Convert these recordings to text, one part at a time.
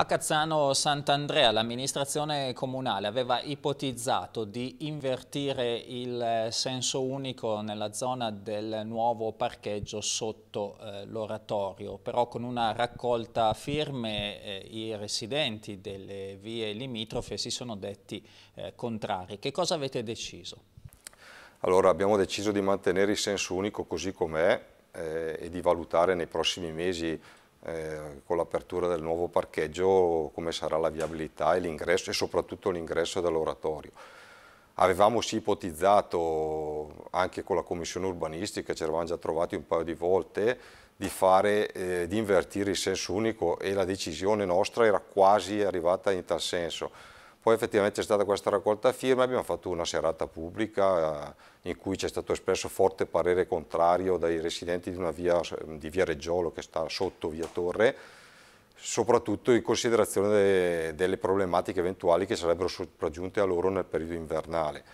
A Cazzano Sant'Andrea l'amministrazione comunale aveva ipotizzato di invertire il eh, senso unico nella zona del nuovo parcheggio sotto eh, l'oratorio, però con una raccolta firme eh, i residenti delle vie limitrofe si sono detti eh, contrari. Che cosa avete deciso? Allora abbiamo deciso di mantenere il senso unico così com'è eh, e di valutare nei prossimi mesi eh, con l'apertura del nuovo parcheggio come sarà la viabilità e l'ingresso e soprattutto l'ingresso dell'oratorio. Avevamo sì ipotizzato anche con la commissione urbanistica, ci eravamo già trovati un paio di volte, di, fare, eh, di invertire il senso unico e la decisione nostra era quasi arrivata in tal senso poi effettivamente c'è stata questa raccolta firme, abbiamo fatto una serata pubblica eh, in cui c'è stato espresso forte parere contrario dai residenti di, una via, ehm, di via Reggiolo che sta sotto via Torre, soprattutto in considerazione de, delle problematiche eventuali che sarebbero sopraggiunte a loro nel periodo invernale.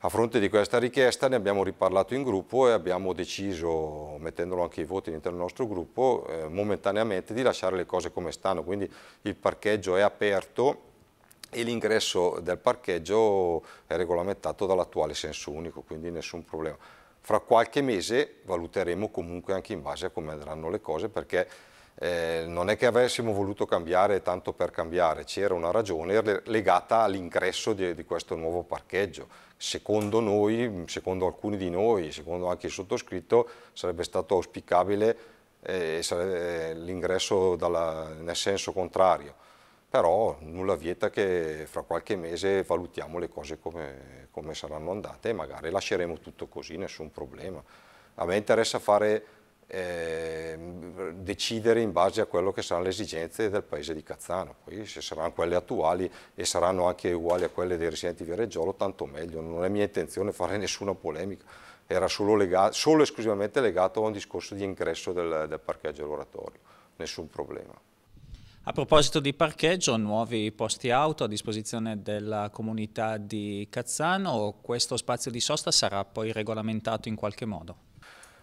A fronte di questa richiesta ne abbiamo riparlato in gruppo e abbiamo deciso, mettendolo anche i voti all'interno del nostro gruppo, eh, momentaneamente di lasciare le cose come stanno, quindi il parcheggio è aperto e l'ingresso del parcheggio è regolamentato dall'attuale senso unico, quindi nessun problema. Fra qualche mese valuteremo comunque anche in base a come andranno le cose perché eh, non è che avessimo voluto cambiare tanto per cambiare, c'era una ragione legata all'ingresso di, di, questo nuovo parcheggio. Secondo noi, secondo alcuni di noi, secondo anche il sottoscritto, sarebbe stato auspicabile eh, eh l'ingresso nel senso contrario però nulla vieta che fra qualche mese valutiamo le cose come, come saranno andate e magari lasceremo tutto così, nessun problema. A me interessa fare, eh, decidere in base a quello che saranno le esigenze del paese di Cazzano, poi se saranno quelle attuali e saranno anche uguali a quelle dei residenti di Reggiolo, tanto meglio, non è mia intenzione fare nessuna polemica, era solo, legato, solo esclusivamente legato a un discorso di ingresso del, del parcheggio lavoratorio, nessun problema. A proposito di parcheggio, nuovi posti auto a disposizione della comunità di Cazzano, questo spazio di sosta sarà poi regolamentato in qualche modo?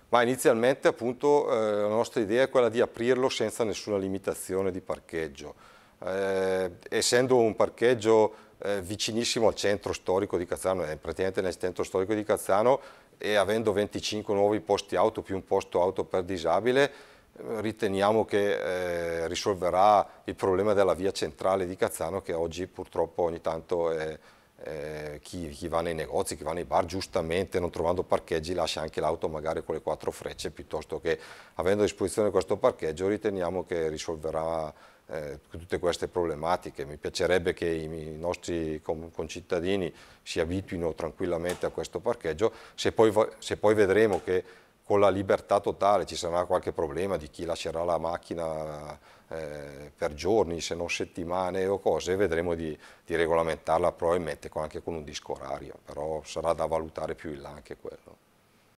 Ma inizialmente appunto eh, la nostra idea è quella di aprirlo senza nessuna limitazione di parcheggio. Eh, essendo un parcheggio eh, vicinissimo al centro storico di Cazzano, è eh, praticamente nel centro storico di Cazzano e avendo 25 nuovi posti auto più un posto auto per disabile, riteniamo che eh, risolverà il problema della via centrale di Cazzano che oggi purtroppo ogni tanto eh, eh, chi, chi, va nei negozi, chi va nei bar giustamente non trovando parcheggi lascia anche l'auto magari con le quattro frecce piuttosto che avendo a disposizione questo parcheggio riteniamo che risolverà eh, tutte queste problematiche. Mi piacerebbe che i, nostri concittadini si abituino tranquillamente a questo parcheggio se poi, se poi vedremo che con la libertà totale, ci sarà qualche problema di chi lascerà la macchina eh, per giorni, se non settimane o cose, vedremo di, di regolamentarla probabilmente anche con un disco orario, però sarà da valutare più in là anche quello.